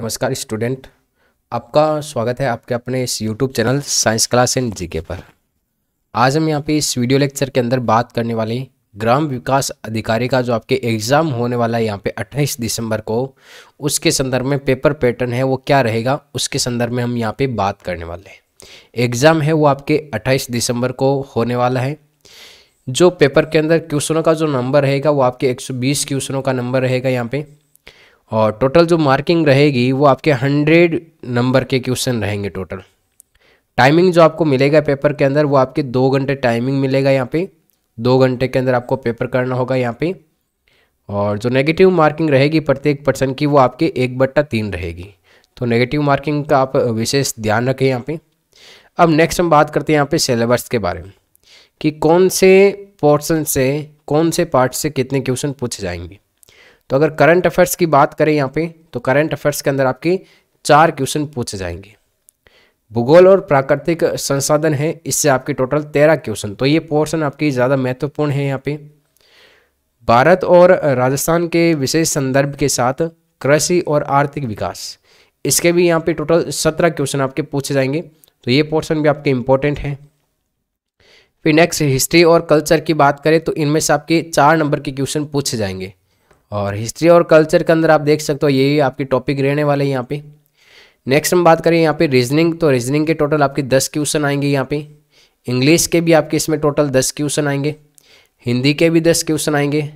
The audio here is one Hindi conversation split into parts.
नमस्कार स्टूडेंट आपका स्वागत है आपके अपने इस YouTube channel science class and GK पर आज हम यहाँ पे इस वीडियो लेक्चर के अंदर बात करने वाले ग्राम विकास अधिकारी का जो आपके एग्ज़ाम होने वाला है यहाँ पे 28 दिसंबर को उसके संदर्भ में पेपर पैटर्न है वो क्या रहेगा उसके संदर्भ में हम यहाँ पर बात करने वाले हैं एग्ज़ाम है वो आपके अट्ठाईस दिसंबर को होने वाला है जो पेपर के अंदर क्वेश्चनों का जो नंबर रहेगा वो आपके 120 क्वेश्चनों का नंबर रहेगा यहाँ पे और टोटल जो मार्किंग रहेगी वो आपके हंड्रेड नंबर के क्वेश्चन रहेंगे टोटल टाइमिंग जो आपको मिलेगा पेपर के अंदर वो आपके दो घंटे टाइमिंग मिलेगा यहाँ पे दो घंटे के अंदर आपको पेपर करना होगा यहाँ पे और जो नेगेटिव मार्किंग रहेगी प्रत्येक पर्सन की वो आपके एक बट्टा तीन रहेगी तो नेगेटिव मार्किंग का आप विशेष ध्यान रखें यहाँ पे अब नेक्स्ट हम बात करते हैं यहाँ पे सिलेबस के बारे में कि कौन से पोर्सन से कौन से पार्ट से कितने क्वेश्चन पूछे जाएंगे तो अगर करंट अफेयर्स की बात करें यहाँ पे तो करंट अफेयर्स के अंदर आपके चार क्वेश्चन पूछे जाएंगे भूगोल और प्राकृतिक संसाधन है इससे आपके टोटल तेरह क्वेश्चन तो ये पोर्शन आपकी ज़्यादा महत्वपूर्ण है यहाँ पे भारत और राजस्थान के विशेष संदर्भ के साथ कृषि और आर्थिक विकास इसके भी यहाँ पे टोटल सत्रह क्वेश्चन आपके पूछे जाएंगे तो ये पोर्शन भी आपके इम्पोर्टेंट हैं फिर नेक्स्ट हिस्ट्री और कल्चर की बात करें तो इनमें से आपके चार नंबर के क्वेश्चन पूछे जाएंगे और हिस्ट्री और कल्चर के अंदर आप देख सकते हो यही आपकी टॉपिक रहने वाले हैं यहाँ पे नेक्स्ट हम बात करें यहाँ पे रीजनिंग तो रीजनिंग के टोटल आपके दस क्वेश्चन आएंगे यहाँ पे इंग्लिश के भी आपके इसमें टोटल दस क्वेश्चन आएंगे हिंदी के भी दस क्वेश्चन आएंगे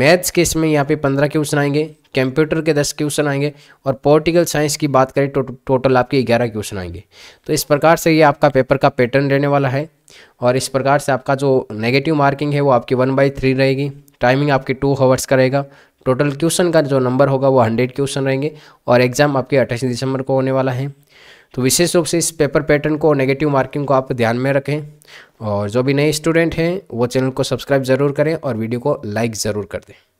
मैथ्स के इसमें यहाँ पे पंद्रह क्वेश्चन आएंगे कंप्यूटर के दस क्वेश्चन आएंगे और पॉलिटिकल साइंस की बात करें तो टोटल आपके ग्यारह क्वेश्चन आएंगे तो इस प्रकार से ये आपका पेपर का पैटर्न रहने वाला है और इस प्रकार से आपका जो नेगेटिव मार्किंग है वो आपकी वन बाई थ्री रहेगी टाइमिंग आपके टू हावर्स का रहेगा टोटल क्वेश्चन का जो नंबर होगा वो हंड्रेड क्वेश्चन रहेंगे और एग्ज़ाम आपके अट्ठाईस दिसंबर को होने वाला है तो विशेष रूप से इस पेपर पैटर्न को नेगेटिव मार्किंग को आप ध्यान में रखें और जो भी नए स्टूडेंट हैं वो चैनल को सब्सक्राइब ज़रूर करें और वीडियो को लाइक ज़रूर कर दें